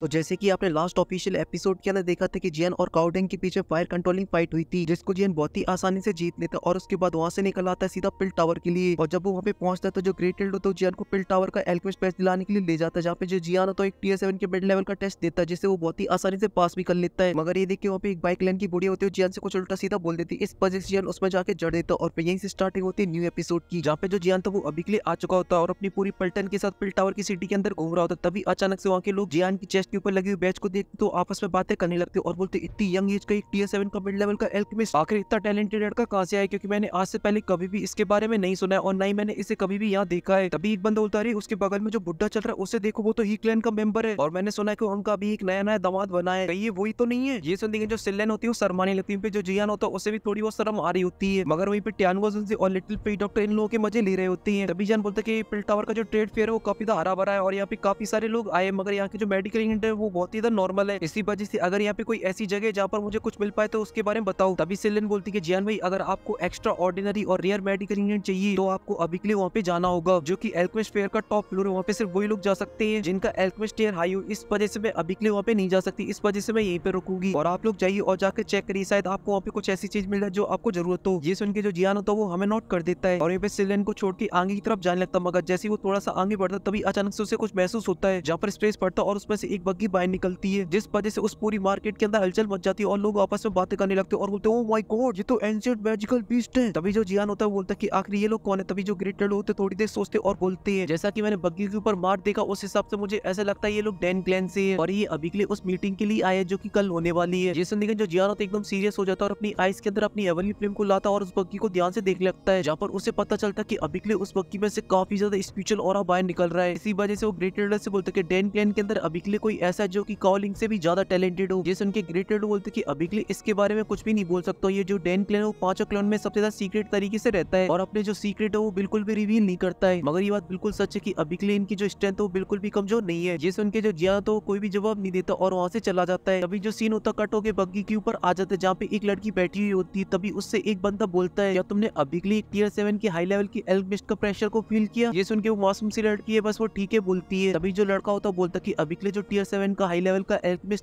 तो जैसे कि आपने लास्ट ऑफिशियल एपिसोड के अंदर देखा था कि जियन और काउडेंग के पीछे फायर कंट्रोलिंग फाइट हुई थी जिसको जियन बहुत ही आसानी से जीत लेता और उसके बाद वहां से निकल आता है सीधा पिल टावर के लिए और जब वो वहाँ पे पहुंचता है तो जो ग्रेट एल्ड होता है जियन को पिल टावर का एल्कमिस्ट पैस दिलाने के लिए ले जाता है जहाँ पे जो जियान होता है तो एक टी सेवन के मिड लेवल का टेस्ट देता है जिससे वो बहुत ही आसानी से पास भी कर लेता है मगर ये देखिए वहाँ पे एक बाइक लाइन की बुढ़िया होती है जियन से कुछ उल्टा सीधा बोल देती है इस वजह से जियन उसमें जाकर जड़ देता है और यहीं से स्टार्टिंग होती है न्यू एपिसोड की जहाँ पे जो जियान था वो अभी के लिए आ चुका होता है और अपनी पूरी पलटन के साथ पिल टावर की सिटी के अंदर घूम रहा होता तभी अचानक से वहाँ के लोग जियान की चेस्ट के ऊपर लगी हुई बैच को देखते तो आपस में बातें करने लगते और बोलते इतनी यंग एज का एक टीयर सेवन का मिड लेवल का एल्केमिस्ट आखिर इतना टैलेंटेड लड़का कहाँ से आया क्योंकि मैंने आज से पहले कभी भी इसके बारे में नहीं सुना है और ना ही मैंने इसे कभी भी यहाँ देखा है तभी एक बंदा उतारी उसके बगल में जो बुढ़ा चल रहा है उसे देखो वो तो ही क्लैन का मेंबर है और मैंने सुना है कि उनका अभी एक नया नया दमाद बना है ये वही तो नहीं है ये देखिए जो सिलेन होती है वो सरमानी लगती है जो जियान होता है उसे भी थोड़ी बहुत शर्म आ रही होती है मगर वहीं पर टियानगोजन और लिटिल पे डॉक्टर इन लोगों के मजे ले रहे होती है तभी जान बोलते की पिल टावर का जो ट्रेड फेयर है वो काफी तो हरा भरा है और यहाँ पे काफी सारे लोग आए मगर यहाँ के जो मेडिकल मूवमेंट है वो बहुत ही नॉर्मल है इसी वजह से अगर यहाँ पे कोई ऐसी जगह जहाँ पर मुझे कुछ मिल पाए तो उसके बारे में बताओ तभी सिलेन बोलती है जियान भाई अगर आपको एक्स्ट्रा ऑर्डिनरी और रेयर मेडिकल इंग्रेडिएंट चाहिए तो आपको अभी के लिए वहाँ पे जाना होगा जो की एल्कमिस्ट फेयर का टॉप फ्लोर है वहाँ पे सिर्फ वही लोग जा सकते हैं जिनका एल्कमिस्ट एयर हाई हो इस वजह से मैं अभी के लिए वहाँ पे नहीं जा सकती इस वजह से मैं यहीं पे रुकूंगी और आप लोग जाइए और जाकर चेक करिए शायद आपको वहाँ पे कुछ ऐसी चीज मिल जाए जो आपको जरूरत हो ये सुन के जो जियान होता है वो हमें नोट कर देता है और यहाँ पे सिलेन को छोड़ के आगे की तरफ जाने लगता मगर जैसे वो थोड़ा सा आगे बढ़ता तभी अचानक से उसे कुछ महसूस होता है जहाँ पर स्पेस पड़ता और उसमें से एक बग्गी बाहर निकलती है जिस वजह से उस पूरी मार्केट के अंदर हलचल मच जाती है और लोग आपस में बातें करने लगते हैं और बोलते हैं ओ माय गॉड ये तो एंशियंट मैजिकल बीस्ट है तभी जो जियान होता है बोलता है आखिर ये लोग कौन है तभी जो ग्रेट लोग होते थोड़ी देर सोचते और बोलते हैं जैसा की मैंने बग्गी के ऊपर मार देखा उस हिसाब से मुझे ऐसा लगता है ये लोग डैन क्लैन से है और ये अभी के लिए उस मीटिंग के लिए आया जो की कल होने वाली है जैसे निकल जो जियान होता है एकदम सीरियस हो जाता है और अपनी आइस के अंदर अपनी एवली फिल्म को लाता और उस बग्गी को ध्यान से देख लगता है जहाँ पर उसे पता चलता है की अभी के लिए उस बग्गी में से काफी ज्यादा स्पिरिचुअल और बाहर निकल रहा है इसी वजह से वो ग्रेट से बोलता है डैन के अंदर अभी के लिए कोई ऐसा जो कि कॉलिंग से भी ज्यादा टैलेंटेड हो जैसे उनके ग्रेटेड बोलते कि अभी के लिए इसके बारे में कुछ भी नहीं बोल सकता ये जो डेन है वो पांचों क्लैन में सबसे ज्यादा सीक्रेट तरीके से रहता है और अपने जो सीक्रेट है वो बिल्कुल भी रिवील नहीं करता है मगर ये बात बिल्कुल सच है की अभी के लिए इनकी जो स्ट्रेंथ वो बिल्कुल भी कमजोर नहीं है जैसे उनके जो जिया तो कोई भी जवाब नहीं देता और वहाँ से चला जाता है अभी जो सीन होता कट होकर बग्गी के ऊपर आ जाता है जहाँ पे एक लड़की बैठी हुई होती है तभी उससे एक बंदा बोलता है तुमने अभी के लिए टीयर सेवन की हाई लेवल की एल्कमिस्ट का प्रेशर को फील किया जैसे उनके मौसम से लड़की है बस वो ठीक है बोलती है तभी जो लड़का होता बोलता की अभी के लिए जो टीयर सेवन का हाई लेवल का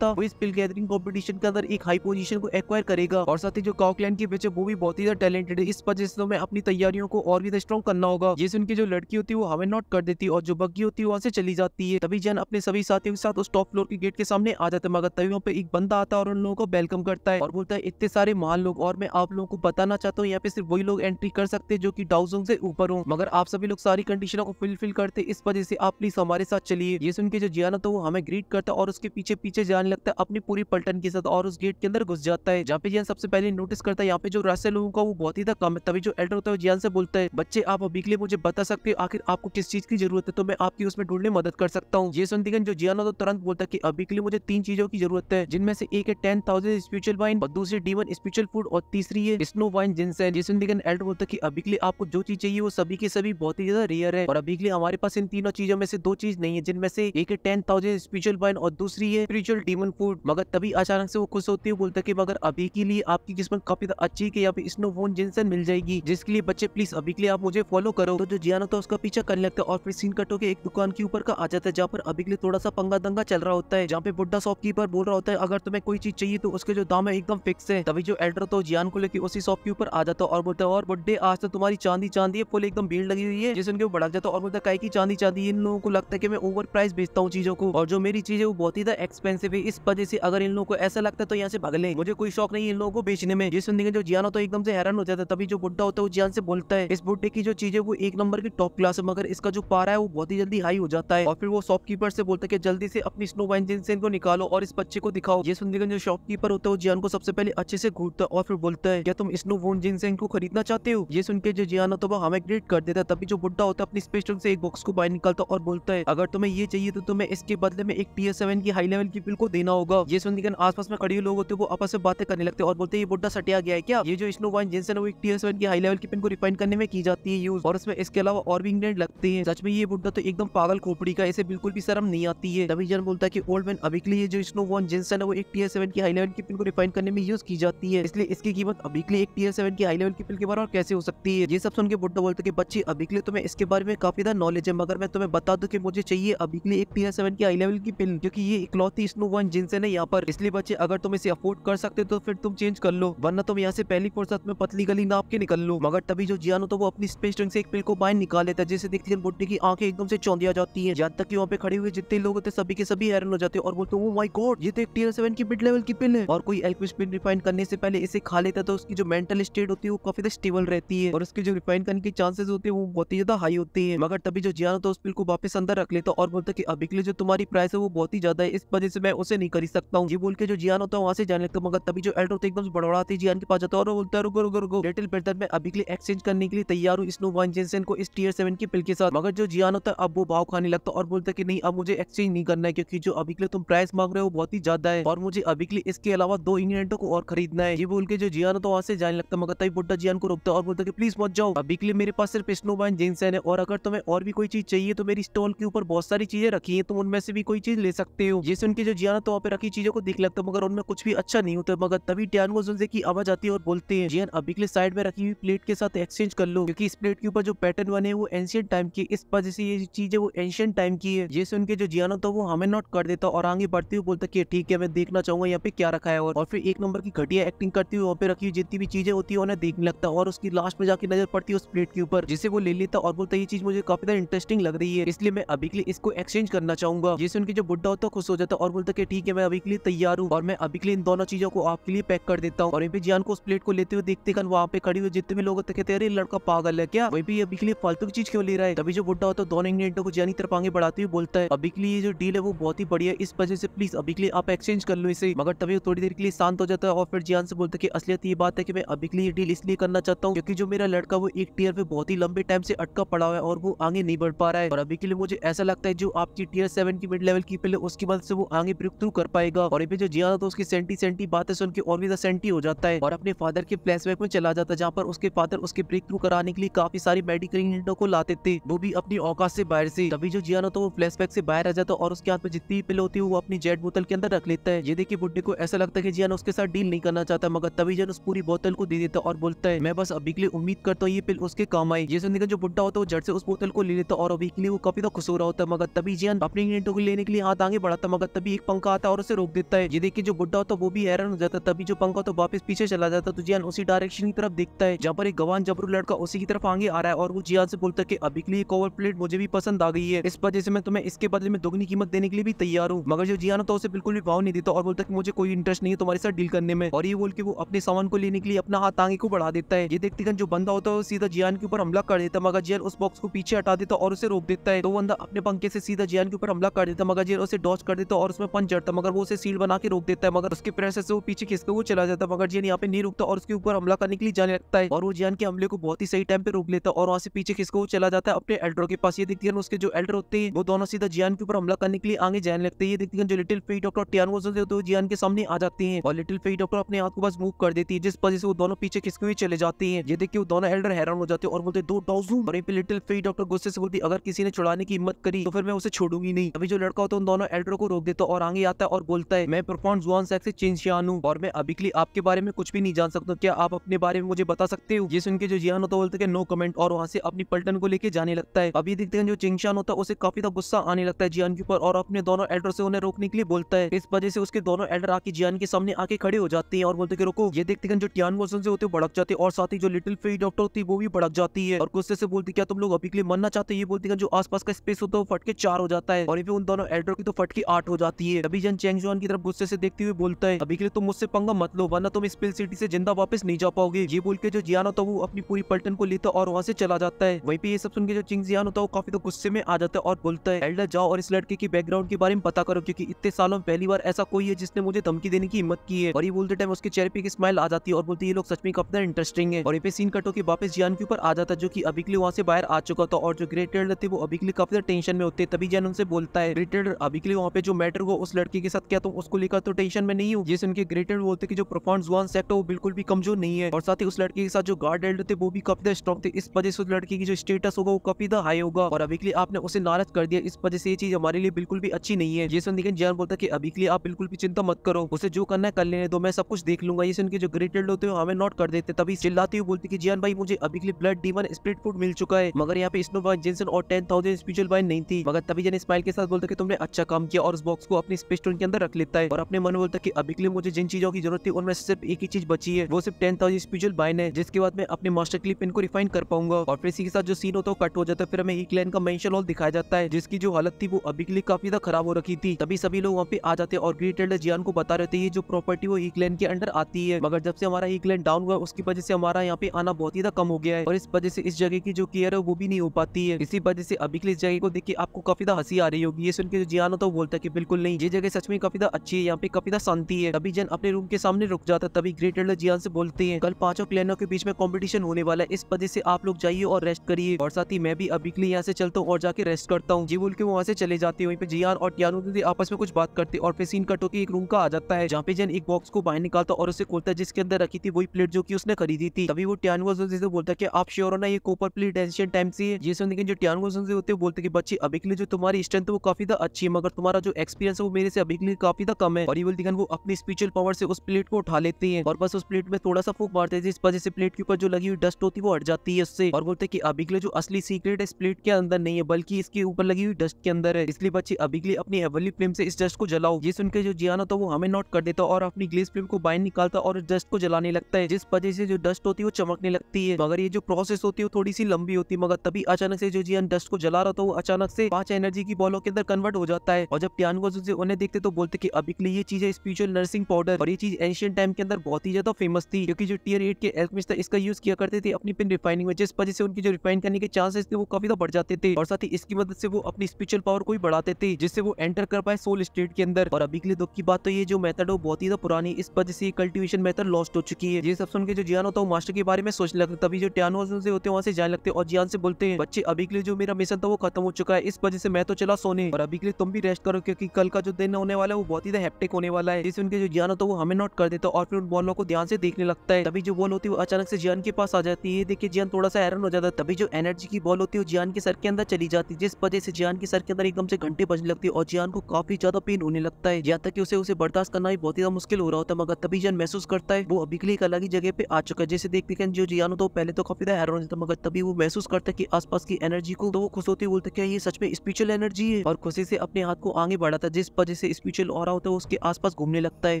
था वो इस पिल गैदरिंग कॉम्पिटिशन के अंदर एक हाई पोजिशन को एक्वायर करेगा और साथ ही जो काउकलैन के बच्चे वो भी बहुत ही ज्यादा टैलेंटेड है इस वजह से मैं अपनी तैयारियों को और भी स्ट्रॉन्ग करना होगा ये सुन के जो लड़की होती है वो हमें नॉट कर देती और जो बग्गी होती है वहाँ से चली जाती है तभी जन अपने सभी साथियों के साथ उस टॉप फ्लोर के गेट के सामने आ जाते मगर तभी वहाँ पे एक बंदा आता और उन लोगों को वेलकम करता है और बोलता है इतने सारे महान लोग और मैं आप लोगों को बताना चाहता हूँ यहाँ पे सिर्फ वही लोग एंट्री कर सकते हैं जो की डाउजों से ऊपर हो मगर आप सभी लोग सारी कंडीशनों को फुलफिल करते इस वजह से आप प्लीज हमारे साथ चलिए ये सुन के जो जियाना तो हमें ग्रीन कंप्लीट करता है और उसके पीछे पीछे जाने लगता है अपनी पूरी पलटन के साथ और उस गेट के अंदर घुस जाता है जहाँ पे जियान सबसे पहले नोटिस करता है यहाँ पे जो रास्ते लोगों का वो बहुत ही कम है तभी जो एल्डर होता है जियान से बोलता है बच्चे आप अभी के लिए मुझे बता सकते हैं आखिर आपको किस चीज की जरूरत है तो मैं आपकी उसमें ढूंढने मदद कर सकता हूँ ये सुनती जो जियान होता तुरंत बोलता है अभी के लिए मुझे तीन चीजों की जरूरत है जिनमें से एक है टेन थाउजेंड स्पिरचुअल वाइन और दूसरी वन स्पिरचुअल फूड और तीसरी है स्नो वाइन जिनसे ये सुनती एल्डर बोलता है अभी के लिए आपको जो चीज चाहिए वो सभी के सभी बहुत ही ज्यादा रेयर है और अभी के लिए हमारे पास इन तीनों चीजों में से दो चीज नहीं है जिनमें से एक है ten thousand spiritual spiritual wine और दूसरी है स्पिरिचुअल डीमन फूड मगर तभी अचानक से वो खुश होती है बोलता की मगर अभी के लिए आपकी किस्मत काफी अच्छी है यहाँ पे स्नोफोन जिनसन मिल जाएगी जिसके लिए बच्चे प्लीज अभी के लिए आप मुझे फॉलो करो तो जो होता है उसका पीछा करने लगता है और फिर सीन कट होकर एक दुकान के ऊपर का आ जाता है जहाँ पर अभी के लिए थोड़ा सा पंगा दंगा चल रहा होता है जहाँ पे बुढ़ा शॉपकीपर बोल रहा होता है अगर तुम्हें कोई चीज चाहिए तो उसके जो दाम है एकदम फिक्स है तभी जो एल्डर तो जियान को लेकर उसी शॉप के ऊपर आ जाता है और बोलता है और बुड्ढे आज तो तुम्हारी चांदी चांदी है फुल एकदम भीड़ लगी हुई है जिससे उनके बढ़ा जाता है और बोलता है की चांदी चांदी इन लोगों को लगता है की मैं ओवर प्राइस बेचता हूँ चीजों को और जो मेरी सारी चीजें वो बहुत ही ज्यादा एक्सपेंसिव है इस वजह से अगर इन लोगों को ऐसा लगता है तो यहाँ से भग ले मुझे कोई शौक नहीं इन लोगों को बेचने में जिस बंदे जो जियान होता तो है एकदम से हैरान हो जाता है तभी जो बुड्ढा होता है वो जियान से बोलता है इस बुड्ढे की जो चीज है वो एक नंबर की टॉप क्लास है मगर इसका जो पारा है वो बहुत ही जल्दी हाई हो जाता है और फिर वो शॉपकीपर से बोलता है कि जल्दी से अपनी स्नो वाइन से इनको निकालो और इस बच्चे को दिखाओ ये सुनने जो शॉपकीपर होता है वो जियान को सबसे पहले अच्छे से घूटता है और फिर बोलता है क्या तुम स्नो वोन जिन से इनको खरीदना चाहते हो ये सुन के जो जियान होता तो है वो हमें ग्रेट कर देता है तभी जो बुड्ढा होता है अपनी स्पेशल से एक बॉक्स को बाहर निकालता और बोलता है अगर तुम्हें ये चाहिए तो तुम्हें इसके बदले में एक एक टी की हाई लेवल की पिल को देना होगा ये सुनने के आसपास में खड़े लोग होते हैं वो आपस में बातें करने लगते हैं और बोलते हैं ये बुड्ढा सटिया गया है क्या ये जो स्नो वाइन जिनसे वो एक टी की हाई लेवल की पिन को रिफाइन करने में की जाती है यूज और उसमें इसके अलावा और भी इंग्रेडिएंट लगते हैं सच में ये बुड्ढा तो एकदम पागल खोपड़ी का ऐसे बिल्कुल भी शर्म नहीं आती है तभी जन बोलता है ओल्ड मैन अभी के लिए जो स्नो वन जिनसे है वो एक टी की हाई लेवल की पिन को रिफाइन करने में यूज की जाती है इसलिए इसकी कीमत अभी के लिए एक टी की हाई लेवल की पिल के बारे में कैसे हो सकती है ये सब सुन के बुड्ढा बोलते की बच्ची अभी के लिए तुम्हें तो इसके बारे में काफी ज्यादा नॉलेज है मगर मैं तुम्हें बता दू की मुझे चाहिए अभी के लिए एक टी की हाई लेवल की पिन क्योंकि ये इकलौती स्नो वन जिनसे नहीं यहाँ पर इसलिए बच्चे अगर तुम इसे अफोर्ड कर सकते तो फिर तुम चेंज कर लो वरना तुम यहाँ से पहली फुर्सत में पतली गली नाप के निकल लो मगर तभी जो जियानो तो वो अपनी स्पेस टंग से एक पिल को बाहर निकाल लेता है जिससे देखते बुड्ढे की आंखें एकदम से चौंधिया जाती है यहाँ तक कि वहाँ पे खड़े हुए जितने लोग होते सभी के सभी हैरन हो जाते और बोलते वो माई गोड ये तो एक टीयर सेवन की मिड लेवल की पिल है और कोई एल्पिस स्पिन रिफाइन करने से पहले इसे खा लेता तो उसकी जो मेंटल स्टेट होती है वो काफी स्टेबल रहती है और उसकी जो रिफाइन करने के चांसेस होते हैं वो बहुत ही ज्यादा हाई होते हैं मगर तभी जो जियानो तो उस पिल को वापस अंदर रख लेता और बोलता की अभी के लिए जो तुम्हारी प्राइस है वो वो बहुत ही ज्यादा है इस वजह से मैं उसे नहीं कर सकता हूँ ये बोल के जो जियान होता है वहाँ से जाने लगता मगर तभी जो एल्ट्रो तो एकदम से जियान के पास जाता है और बोलता है रुको रुको रुको लिटिल बेटर मैं अभी के लिए एक्सचेंज करने के लिए तैयार हूँ स्नो वन जेंसन को इस टीयर सेवन की पिल के साथ मगर जो जियान होता है अब वो भाव खाने लगता और बोलता की नहीं अब मुझे एक्सचेंज नहीं करना है क्योंकि जो अभी के लिए तुम प्राइस मांग रहे हो बहुत ही ज्यादा है और मुझे अभी के लिए इसके अलावा दो इंग्रेडिएंटों को और खरीदना है ये बोल के जो जियान होता है वहाँ से जाने लगता मगर तभी बुड्ढा जियान को रोकता और बोलता प्लीज मत जाओ अभी के लिए मेरे पास सिर्फ स्नो वन जेंसन है और अगर तुम्हें और भी कोई चीज चाहिए तो मेरी स्टॉल के ऊपर बहुत सारी चीजें रखी है तुम उनमें से भी कोई चीज चीज ले सकते हो ये सुन के जो जियाना तो वहाँ पे रखी चीजों को देख लगता मगर उनमें कुछ भी अच्छा नहीं होता मगर तभी टियान को जुलजे की आवाज आती है और बोलते हैं जियान अभी के लिए साइड में रखी हुई प्लेट के साथ एक्सचेंज कर लो क्योंकि इस प्लेट के ऊपर जो पैटर्न बने वो एंशियंट टाइम की इस पर जैसे ये चीज है वो एंशियंट टाइम की है ये सुन के जो जियाना तो वो हमें नोट कर देता और आगे बढ़ते हुए बोलता की ठीक है मैं देखना चाहूंगा यहाँ पे क्या रखा है और फिर एक नंबर की घटिया एक्टिंग करती हुई वहाँ पे रखी हुई जितनी भी चीजें होती है उन्हें देखने लगता और उसकी लास्ट में जाके नजर पड़ती है उस प्लेट के ऊपर जिसे वो ले लेता और बोलता ये चीज मुझे काफी ज्यादा इंटरेस्टिंग लग रही है इसलिए मैं अभी के लिए इसको एक्सचेंज करना चाहूंगा जैसे उनके जो बुढ़ा होता खुश हो जाता और बोलता कि ठीक है मैं अभी के लिए तैयार हूँ और मैं अभी के लिए इन दोनों चीजों को आपके लिए पैक कर देता हूँ और पे जियान को उस प्लेट को लेते हुए देखते कर वहाँ पे खड़ी हुई जितने भी लोग होते कहते अरे लड़का पागल है क्या वही भी अभी के लिए फालतू की चीज क्यों ले रहा है तभी जो बुढ़ा होता है दोनों इंग्रेडिएंटों को जियानी तरफ आगे बढ़ाते हुए बोलता है अभी के लिए जो डील है वो बहुत ही बढ़िया है इस वजह से प्लीज अभी के लिए आप एक्सचेंज कर लो इसे मगर तभी थोड़ी देर के लिए शांत हो जाता है और फिर जियान से बोलता है की असलियत ये बात है की मैं अभी के लिए डील इसलिए करना चाहता हूँ क्योंकि जो मेरा लड़का वो एक टीयर पे बहुत ही लंबे टाइम से अटका पड़ा हुआ है और वो आगे नहीं बढ़ पा रहा है और अभी के लिए मुझे ऐसा लगता है जो आपकी टीयर सेवन की मिड लेवल की पहले उसके बाद से वो आगे ब्रेक थ्रू तो कर पाएगा और ये जो जिया था तो उसकी सेंटी सेंटी बातें सुन के और भी ज्यादा सेंटी हो जाता है और अपने फादर के फ्लैशबैक में चला जाता है जहाँ पर उसके फादर उसके ब्रेक थ्रू कराने के लिए काफी सारी मेडिकल यूनिटो को लाते थे वो भी अपनी औकात से बाहर से तभी जो जिया तो वो फ्लैशबैक से बाहर आ जाता और उसके हाथ में जितनी पिल होती है वो अपनी जेट बोतल के अंदर रख लेता है ये देखिए बुड्ढे को ऐसा लगता है की जिया उसके साथ डील नहीं करना चाहता मगर तभी जन उस पूरी बोतल को दे देता और बोलता है मैं बस अभी के लिए उम्मीद करता हूँ ये पिल उसके काम आई ये सुनने का जो बुड्ढा होता है वो जट से उस बोतल को ले लेता और अभी के लिए वो काफी तो खुश हो रहा होता है मगर तभी जियान अपने यूनिटों को लेने के लिए लिए हाथ आगे बढ़ाता मगर तभी एक पंखा आता और उसे रोक देता है ये देखिए जो बुढ़ा होता वो भी हैरान हो जाता तभी जो पंखा तो वापस पीछे चला जाता तो जियान उसी डायरेक्शन की तरफ देखता है जहाँ पर एक गवान जबरू लड़का उसी की तरफ आगे आ रहा है और वो जियान से बोलता है की अभी के लिए कवर प्लेट मुझे भी पसंद आ गई है इस वजह से मैं तुम्हें इसके बदले में दोगुनी कीमत देने के लिए भी तैयार हूँ मगर जो जियान होता उसे बिल्कुल भी भाव नहीं देता और बोलता की मुझे कोई इंटरेस्ट नहीं है तुम्हारे साथ डील करने में और ये बोल के वो अपने सामान को लेने के लिए अपना हाथ आगे को बढ़ा देता है ये देखते जो बंदा होता है वो सीधा जियान के ऊपर हमला कर देता मगर जियान उस बॉक्स को पीछे हटा देता और उसे रोक देता है तो बंदा अपने पंखे से सीधा जियान के ऊपर हमला कर देता मगर जीरो से डॉच कर देता है और उसमें पंच जड़ता मगर वो उसे सील बना के रोक देता है मगर उसके प्रेशर से वो पीछे खिसके वो चला जाता है मगर जियन यहाँ पे नहीं रुकता और उसके ऊपर हमला करने के लिए जाने लगता है और वो जियन के हमले को बहुत ही सही टाइम पे रोक लेता है और वहाँ से पीछे खिसके वो चला जाता है अपने एल्डर के पास ये देखती है उसके जो एल्डर होते हैं वो दोनों सीधा जियन के ऊपर हमला करने के लिए आगे जाने लगते हैं ये देखती है जो लिटिल फेई डॉक्टर टियान वो होते हैं के सामने आ जाते हैं और लिटिल फेई डॉक्टर अपने हाथ को बस मूव कर देती है जिस वजह से वो दोनों पीछे खिसके हुए चले जाते हैं ये देखिए वो दोनों एल्डर हैरान हो जाते हैं और बोलते दो डाउजूम और लिटिल डॉक्टर गुस्से से बोलती अगर किसी ने छुड़ाने की हिम्मत करी तो फिर मैं उसे छोड़ूंगी नहीं अभी जो लड़का होता है उन दोनों एल्ट्रो को रोक देता और आगे आता है और बोलता है मैं प्रोफॉन जुआन से चीन हूँ और मैं अभी के लिए आपके बारे में कुछ भी नहीं जान सकता क्या आप अपने बारे में मुझे बता सकते हो ये सुन जो जियान होता बोलते नो कमेंट और वहाँ से अपनी पलटन को लेकर जाने लगता है अभी देखते हैं जो चिंगशान होता है उसे काफी तक गुस्सा आने लगता है जियान के ऊपर और अपने दोनों एल्डर से उन्हें रोकने के लिए बोलता है इस वजह से उसके दोनों एल्डर आके जियान के सामने आके खड़े हो जाते हैं और बोलते रोको ये देखते हैं जो टियान वोल्सन से होते भड़क जाते हैं और साथ ही जो लिटिल फ्री डॉक्टर होती है वो भी भड़क जाती है और गुस्से से बोलती क्या तुम लोग अभी के लिए मरना चाहते हैं ये बोलते हैं जो आसपास का स्पेस होता है वो फटके चार हो जाता है और ये उन दोनों एल्डर कंप्यूटर की तो फटकी आठ हो जाती है अभी जन जोन की तरफ गुस्से से देखते हुए बोलता है अभी के लिए तुम मुझसे पंगा मत लो वरना तुम स्पिल सिटी से जिंदा वापस नहीं जा पाओगे ये बोल के जो जियान होता तो है वो अपनी पूरी पलटन को लेता और वहाँ से चला जाता है वही पे ये सब सुन के जो चिंग जियान होता तो है वो काफी तो गुस्से में आ जाता है और बोलता है एल्डर जाओ और इस लड़के की बैकग्राउंड के बारे में पता करो क्यूँकी इतने सालों में पहली बार ऐसा कोई है जिसने मुझे धमकी देने की हिम्मत की है और ये बोलते टाइम उसके चेहरे पे एक स्माइल आ जाती है और बोलती है ये लोग सच में अपना इंटरेस्टिंग है और ये पे सीन कटो की वापस जियान के ऊपर आ जाता है जो की अभी के लिए वहाँ से बाहर आ चुका था और जो ग्रेट थे वो अभी के लिए काफी टेंशन में होते तभी जैन उनसे बोलता है ग्रेट अभी के लिए वहाँ पे जो मैटर हुआ उस लड़की के साथ क्या तुम तो उसको लेकर तो टेंशन में नहीं हो जैसे उनके ग्रेटर बोलते कि जो प्रोफॉन्ड जुआन सेक्ट है वो बिल्कुल भी कमजोर नहीं है और साथ ही उस लड़की के साथ जो गार्ड एल्ड थे वो भी काफी ज्यादा स्ट्रॉन्ग थे इस वजह से उस लड़की की जो स्टेटस होगा वो काफी ज्यादा हाई होगा और अभी के लिए आपने उसे नाराज कर दिया इस वजह से ये चीज हमारे लिए बिल्कुल भी अच्छी नहीं है जैसे उनके जैन बोलता की अभी के लिए आप बिल्कुल भी चिंता मत करो उसे जो करना है कर लेने दो मैं सब कुछ देख लूंगा जैसे उनके जो ग्रेटेड होते हमें नोट कर देते तभी चिल्लाती हुई बोलती की जियान भाई मुझे अभी के लिए ब्लड डीवन स्प्रिट फूड मिल चुका है मगर यहाँ पे स्नो जिनसन और टेन थाउजेंड स्पिचुअल नहीं थी मगर तभी जन स्माइल के साथ बोलते कि तुमने अच्छा काम किया और उस बॉक्स को अपने स्पेस के अंदर रख लेता है और अपने मन बोलता है की अभी के लिए मुझे जिन चीजों की जरूरत थी उनमें सिर्फ एक ही चीज बची है वो सिर्फ टेन थाउजेंड स्पेशल बाइन है जिसके बाद मैं अपने मास्टर क्लिप इनको रिफाइन कर पाऊंगा और फिर इसी के साथ जो सीन होता है कट हो जाता है फिर हमें एक लाइन का मेंशन हॉल दिखाया जाता है जिसकी जो हालत थी वो अभी के लिए काफी ज्यादा खराब हो रखी थी तभी सभी लोग वहाँ पे आ जाते हैं और ग्रीट एल्डर जियान को बता रहे थे ये जो प्रॉपर्टी वो एक लाइन के अंडर आती है मगर जब से हमारा एक लाइन डाउन हुआ उसकी वजह से हमारा यहाँ पे आना बहुत ही ज्यादा कम हो गया है और इस वजह से इस जगह की जो केयर है वो भी नहीं हो पाती है इसी वजह से अभी के लिए इस जगह को देख के आपको काफी ज्यादा हंसी आ रही होगी ये सुन के जो जियानो तो बोलता है कि बिल्कुल नहीं ये जगह सच में काफी अच्छी है यहाँ पे काफी शांति है तभी जन अपने रूम के सामने रुक जाता तभी ग्रेटर जियान से बोलते हैं कल पांचों क्लैनों के बीच में कॉम्पिटिशन होने वाला है इस वजह से आप लोग जाइए और रेस्ट करिए और साथ ही मैं भी अभी के लिए यहाँ से चलता हूँ और जाके रेस्ट करता हूँ जी बोल के वहाँ से चले जाते वहीं पे जियान और टियानो दीदी आपस में कुछ बात करते और फिर सीन कटो की एक रूम का आ जाता है जहाँ पे जन एक बॉक्स को बाहर निकालता और उसे खोलता है जिसके अंदर रखी थी वही प्लेट जो की उसने खरीदी थी तभी वो टियानो से बोलता है की आप श्योर ना ये कोपर प्लेट एंशियन टाइम से जिसमें जो टियानो होते हैं बोलते की बच्चे अभी के लिए जो तुम्हारी स्ट्रेंथ वो काफी अच्छी चाहिए मगर तुम्हारा जो एक्सपीरियंस है वो मेरे से अभी के लिए काफी था कम है और इवल दिखन वो अपनी स्पिरिचुअल पावर से उस प्लेट को उठा लेते हैं और बस उस प्लेट में थोड़ा सा फूक मारते थे इस वजह से प्लेट के ऊपर जो लगी हुई डस्ट होती है वो हट जाती है उससे और बोलते की अभी के लिए जो असली सीक्रेट है इस प्लेट के अंदर नहीं है बल्कि इसके ऊपर लगी हुई डस्ट के अंदर है इसलिए बच्चे अभी के लिए अपनी एवली फ्लेम से इस डस्ट को जलाओ ये सुनकर जो जिया होता है वो हमें नोट कर देता और अपनी ग्लेस फ्लेम को बाइन निकालता और डस्ट को जलाने लगता है जिस वजह से जो डस्ट होती है वो चमकने लगती है मगर ये जो प्रोसेस होती है वो थोड़ी सी लंबी होती है मगर तभी अचानक से जो जियान डस्ट को जला रहा था वो अचानक से पांच एनर्जी की बॉलों के अंदर कन्वर्ट हो जाता है और जब टियानगोज उन्हें देखते तो बोलते की अभी के लिए ये चीज है स्पिरिचुअल नर्सिंग पाउडर और ये चीज एंशियन टाइम के अंदर बहुत ही ज्यादा फेमस थी क्योंकि जो टीयर एट के एल्कमिस्ट था इसका यूज किया करते थे अपनी पिन रिफाइनिंग में जिस वजह से उनकी जो रिफाइन करने के चांसेस थे वो काफी बढ़ जाते थे और साथ ही इसकी मदद से वो अपनी स्पिरिचुअल पावर को भी बढ़ाते थे जिससे वो एंटर कर पाए सोल स्टेट के अंदर और अभी के लिए दुख की बात तो ये जो मेथड हो बहुत ही पुरानी इस वजह से कल्टिवेशन मेथड लॉस्ट हो चुकी है ये सब सुन के जो जियान होता है मास्टर के बारे में सोचने लगता तभी जो टियानो से होते हैं वहाँ से जाने लगते और जियान से बोलते हैं बच्चे अभी के लिए जो मेरा मिशन था वो खत्म हो चुका है इस वजह से मैं तो चला सोने और अभी के लिए तुम भी रेस्ट करो क्योंकि कल का जो दिन होने वाला है वो बहुत ही हेप्टिक होने वाला है जिससे उनके जो ज्ञान होता तो है वो हमें नोट कर देता है और फिर उन बॉलों को ध्यान से देखने लगता है तभी जो बॉल होती है वो अचानक से जियान के पास आ जाती है देखिए जियान थोड़ा सा हैरान हो जाता है तभी जो एनर्जी की बॉल होती है वो जियान के सर के अंदर चली जाती है जिस वजह से जियान के सर के अंदर एकदम से घंटे बजने लगती है और जियान को काफी ज्यादा पेन होने लगता है यहाँ तक उसे उसे बर्दाश्त करना भी बहुत ही ज्यादा मुश्किल हो रहा होता है मगर तभी जियान महसूस करता है वो अभी के लिए एक अलग ही जगह पे आ चुका है जैसे देखते हैं जो जियान होता है पहले तो काफी ज्यादा हैरान हो जाता है मगर तभी वो महसूस करता है कि आसपास की एनर्जी को तो वो खुश होती है बोलते क्या ये सच में स्पिरिचुअल एनर्जी है और खुशी से अपने हाथ को आगे बढ़ाता है जिस वजह से स्पिरिचुअल और होता है उसके आसपास घूमने लगता है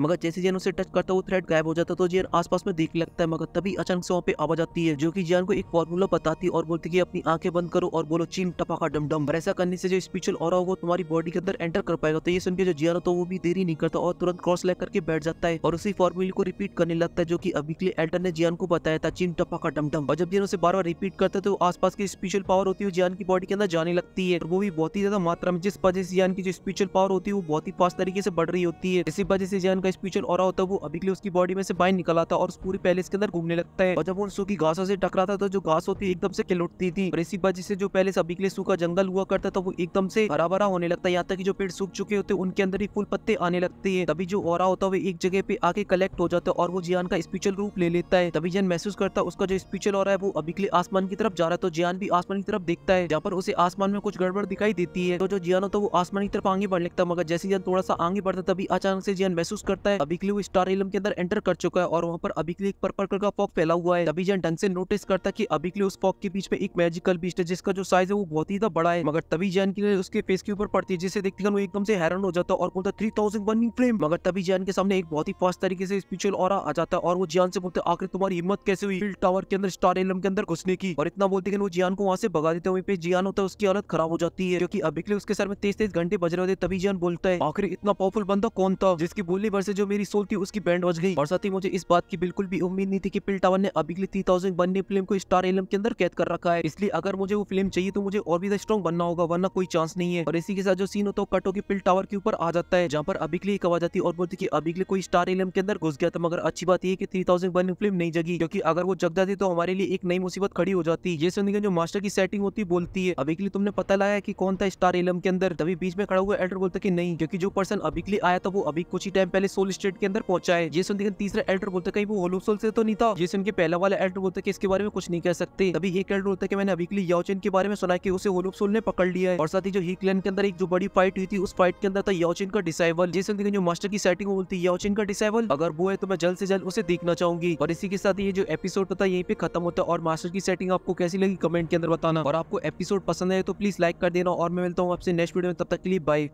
मगर जैसे जैन उसे टच करता है वो थ्रेड गायब हो जाता है तो जैन आसपास में देखने लगता है मगर तभी अचानक से वहाँ पे आवाज आती है जो की जैन को एक फॉर्मूला बताती है और बोलती है अपनी आंखें बंद करो और बोलो चीन टपाका डमडम ऐसा करने से जो स्पिरिचुअल और होगा तुम्हारी बॉडी के अंदर एंटर कर पाएगा तो ये सुनकर जो जियान होता है तो वो भी देरी नहीं करता और तुरंत क्रॉस लेकर के बैठ जाता है और उसी फॉर्मूले को रिपीट करने लगता है जो की अभी के लिए एल्टर ने जियन को बताया था चीन टपाका डमडम और जब जिन उसे बार बार रिपीट करता है तो आसपास की स्पिरिचुअल पावर होती है जियन की बॉडी के अंदर जाने लगती है वो भी बहुत ही ज्यादा मात्रा में जिस वजह जियान की जो स्पिरिचुअल पावर होती है वो बहुत ही फास्ट तरीके से बढ़ रही होती है इसी वजह से जियान का स्पिरिचुअल और होता है वो अभी के लिए उसकी बॉडी में से बाहर निकल आता और उस पूरी पैलेस के अंदर घूमने लगता है और जब वो सूखी घासों से टकरा था तो जो घास होती है एकदम से किलुटती थी और इसी वजह से जो पैलेस अभी के लिए सूखा जंगल हुआ करता था वो एकदम से हरा भरा होने लगता है यहाँ तक जो पेड़ सूख चुके होते उनके अंदर ही फूल पत्ते आने लगते हैं तभी जो और होता है वो एक जगह पे आके कलेक्ट हो जाता है और वो जियान का स्पिरिचुअल रूप ले लेता है तभी जियान महसूस करता है उसका जो स्पिरिचुअल और है वो अभी के लिए आसमान की तरफ जा रहा है तो जियान भी आसमान की तरफ देखता है जहाँ पर उसे आसमान में कुछ गड़बड़ दिखाई देती है तो जो जियान होता है वो आसमान की तरफ आगे बढ़ने लगता है मगर जैसे जियान थोड़ा सा आगे बढ़ता तभी अचानक से जियान महसूस करता है अभी के लिए वो स्टार एलम के अंदर एंटर कर चुका है और वहाँ पर अभी के लिए एक पर्पल कलर का फॉक फैला हुआ है तभी जियान ढंग से नोटिस करता है की अभी के लिए उस फॉक के बीच में एक मैजिकल बीच है जिसका जो साइज है वो बहुत ही ज्यादा बड़ा है मगर तभी जैन की उसके फेस के ऊपर पड़ती है जिसे देखते वो एकदम से हैरान हो जाता है और बोलता थ्री थाउजेंड बर्निंग फ्लेम मगर तभी जैन के सामने एक बहुत ही फास्ट तरीके से स्पिरिचुअल और आ जाता है और वो जियान से बोलते आखिर तुम्हारी हिम्मत कैसे हुई टावर के अंदर स्टार एलम के अंदर घुसने की और इतना बोलते वो जियान को वहाँ से भगा देते हैं वहीं पे जियान होता है उसकी हालत खराब हो जाती है क्योंकि अभी के लिए उसके सर में तेज तेज चौबीस घंटे बज रहे होते तभी जन बोलता है आखिर इतना पावरफुल बंदा कौन था जिसकी बोलने भर से जो मेरी सोल थी उसकी बैंड बज गई और साथ ही मुझे इस बात की बिल्कुल भी उम्मीद नहीं थी की पिल टावर ने अभी के थ्री थाउजेंड बनने फिल्म को स्टार एलम के अंदर कैद कर रखा है इसलिए अगर मुझे वो फिल्म चाहिए तो मुझे और भी स्ट्रॉन्ग बनना होगा वरना कोई चांस नहीं है और इसी के साथ जो सीन होता है कटो की पिल टावर के ऊपर आ जाता है जहाँ पर अभी के लिए एक आवाज आती और बोलती की अभी के लिए कोई स्टार एलम के अंदर घुस गया था मगर अच्छी बात यह की थ्री थाउजेंड बनने फिल्म नहीं जगी क्योंकि अगर वो जग जाती तो हमारे लिए एक नई मुसीबत खड़ी हो जाती ये सुनकर जो मास्टर की सेटिंग होती बोलती है अभी के लिए तुमने पता लगाया की कौन था स्टार एलम के अंदर तभी बीच में खड़ा हुआ एल्टर बोलता की नहीं क्योंकि जो पर्सन अभी के लिए आया था वो अभी कुछ ही टाइम पहले सोल स्टेट के अंदर पहुंचा है जेसन लेकिन तीसरा एल्टर बोलता कहीं वो होलो सोल से तो नहीं था जेसन के पहला वाला एल्टर बोलता कि इसके बारे में कुछ नहीं कह सकते अभी एक एल्टर बोलता कि मैंने अभी के लिए याओचेन के बारे में सुना की उसे होलो सोल ने पकड़ लिया है और साथ ही जो ही क्लैन के अंदर एक जो बड़ी फाइट हुई थी उस फाइट के अंदर था याओचेन का डिसाइवल जेसन लेकिन जो मास्टर की सेटिंग बोलती है याओचेन का डिसाइवल अगर वो है तो मैं जल्द से जल्द उसे देखना चाहूंगी और इसी के साथ ये जो एपिसोड था यही पे खत्म होता है और मास्टर की सेटिंग आपको कैसी लगी कमेंट के अंदर बताना और आपको एपिसोड पसंद है तो प्लीज लाइक कर देना और मैं मिलता हूँ आपसे नेक्स्ट वीडियो में तब तकलीफ भाई